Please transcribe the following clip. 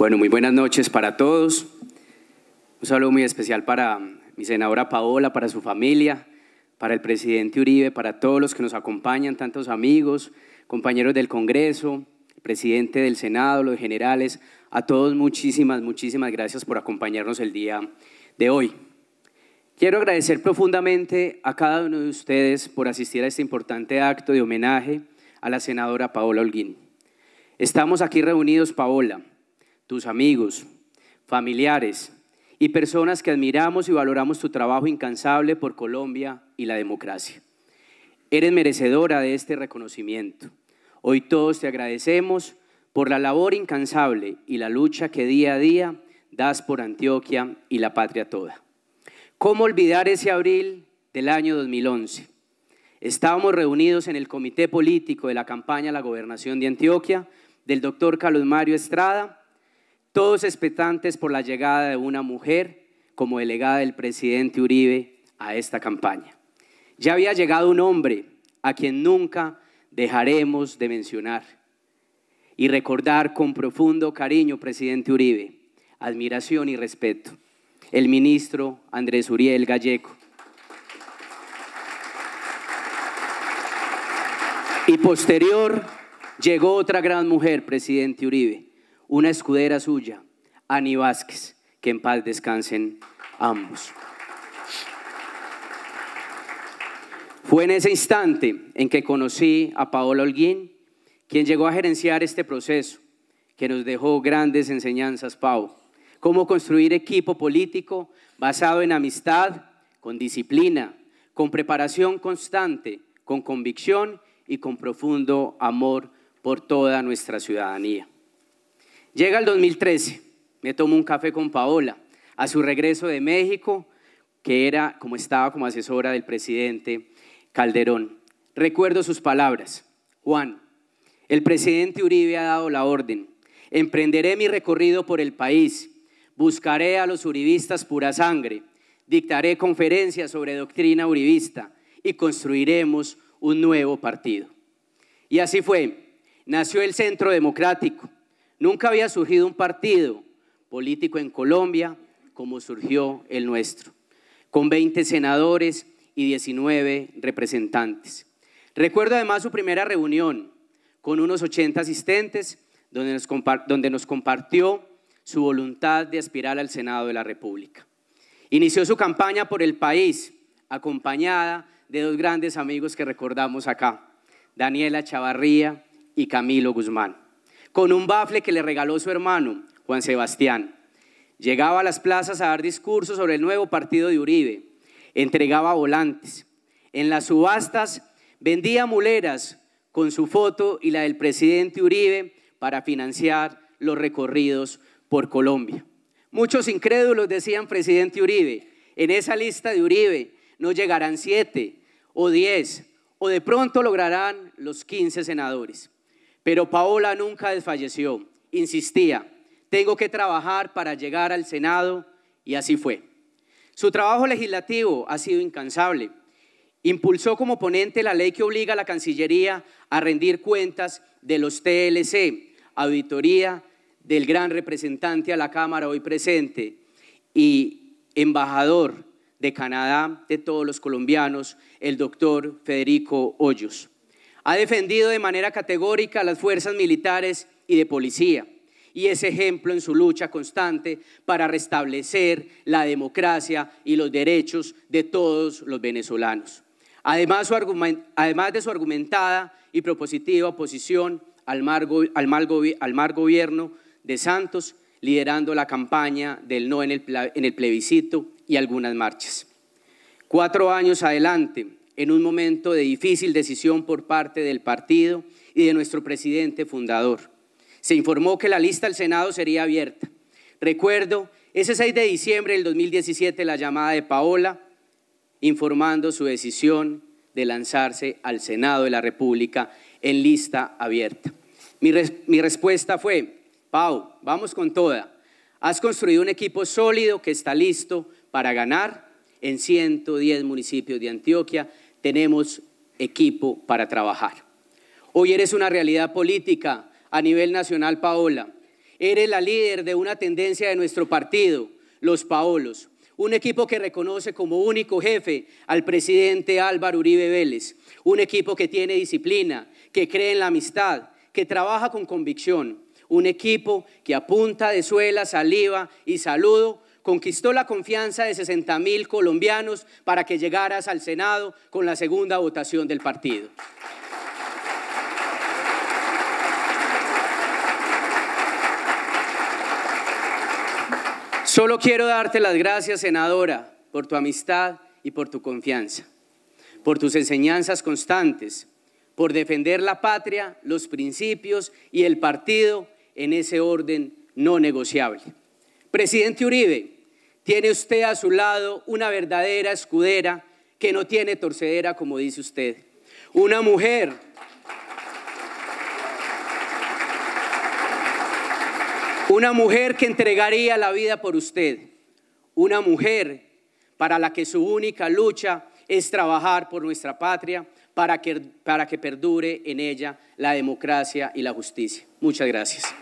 Bueno, muy buenas noches para todos. Un saludo muy especial para mi senadora Paola, para su familia, para el presidente Uribe, para todos los que nos acompañan, tantos amigos, compañeros del Congreso, presidente del Senado, los generales, a todos muchísimas, muchísimas gracias por acompañarnos el día de hoy. Quiero agradecer profundamente a cada uno de ustedes por asistir a este importante acto de homenaje a la senadora Paola Holguín. Estamos aquí reunidos, Paola, tus amigos, familiares y personas que admiramos y valoramos tu trabajo incansable por Colombia y la democracia. Eres merecedora de este reconocimiento. Hoy todos te agradecemos por la labor incansable y la lucha que día a día das por Antioquia y la patria toda. ¿Cómo olvidar ese abril del año 2011? Estábamos reunidos en el comité político de la campaña a la gobernación de Antioquia del doctor Carlos Mario Estrada todos expectantes por la llegada de una mujer como delegada del presidente Uribe a esta campaña. Ya había llegado un hombre a quien nunca dejaremos de mencionar y recordar con profundo cariño, presidente Uribe, admiración y respeto, el ministro Andrés Uriel Gallego. Y posterior llegó otra gran mujer, presidente Uribe, una escudera suya, Ani Vázquez. Que en paz descansen ambos. Fue en ese instante en que conocí a Paola Holguín, quien llegó a gerenciar este proceso, que nos dejó grandes enseñanzas, Pau. Cómo construir equipo político basado en amistad, con disciplina, con preparación constante, con convicción y con profundo amor por toda nuestra ciudadanía. Llega el 2013, me tomo un café con Paola. A su regreso de México, que era como estaba como asesora del presidente Calderón. Recuerdo sus palabras. Juan, el presidente Uribe ha dado la orden. Emprenderé mi recorrido por el país. Buscaré a los uribistas pura sangre. Dictaré conferencias sobre doctrina uribista y construiremos un nuevo partido. Y así fue. Nació el Centro Democrático Nunca había surgido un partido político en Colombia como surgió el nuestro, con 20 senadores y 19 representantes. Recuerdo además su primera reunión con unos 80 asistentes, donde nos, compartió su voluntad de aspirar al Senado de la República. Inició su campaña por el país, acompañada de dos grandes amigos que recordamos acá, Daniela Chavarría y Camilo Guzmán con un bafle que le regaló su hermano, Juan Sebastián. Llegaba a las plazas a dar discursos sobre el nuevo partido de Uribe. Entregaba volantes. En las subastas vendía muleras con su foto y la del presidente Uribe para financiar los recorridos por Colombia. Muchos incrédulos decían, presidente Uribe, en esa lista de Uribe no llegarán siete o diez, o de pronto lograrán los quince senadores. Pero Paola nunca desfalleció, insistía, tengo que trabajar para llegar al Senado y así fue. Su trabajo legislativo ha sido incansable. Impulsó como ponente la ley que obliga a la Cancillería a rendir cuentas de los TLC, auditoría del gran representante a la Cámara hoy presente y embajador de Canadá de todos los colombianos, el doctor Federico Hoyos. Ha defendido de manera categórica a las fuerzas militares y de policía y es ejemplo en su lucha constante para restablecer la democracia y los derechos de todos los venezolanos. Además, de su argumentada y propositiva oposición al, mal, gobierno de Santos, liderando la campaña del no en el plebiscito y algunas marchas. Cuatro años adelante, en un momento de difícil decisión por parte del partido y de nuestro presidente fundador. Se informó que la lista al Senado sería abierta. Recuerdo ese 6 de diciembre del 2017 la llamada de Paola informando su decisión de lanzarse al Senado de la República en lista abierta. Mi, respuesta fue, Pau, vamos con toda. Has construido un equipo sólido que está listo para ganar en 110 municipios de Antioquia tenemos equipo para trabajar. Hoy eres una realidad política a nivel nacional, Paola. Eres la líder de una tendencia de nuestro partido, los Paolos. Un equipo que reconoce como único jefe al presidente Álvaro Uribe Vélez. Un equipo que tiene disciplina, que cree en la amistad, que trabaja con convicción. Un equipo que apunta de suela, saliva y saludo conquistó la confianza de 60.000 mil colombianos para que llegaras al Senado con la segunda votación del partido. Solo quiero darte las gracias, senadora, por tu amistad y por tu confianza, por tus enseñanzas constantes, por defender la patria, los principios y el partido en ese orden no negociable. Presidente Uribe, tiene usted a su lado una verdadera escudera que no tiene torcedera, como dice usted. Una mujer Una mujer que entregaría la vida por usted. Una mujer para la que su única lucha es trabajar por nuestra patria para que, para que perdure en ella la democracia y la justicia. Muchas gracias.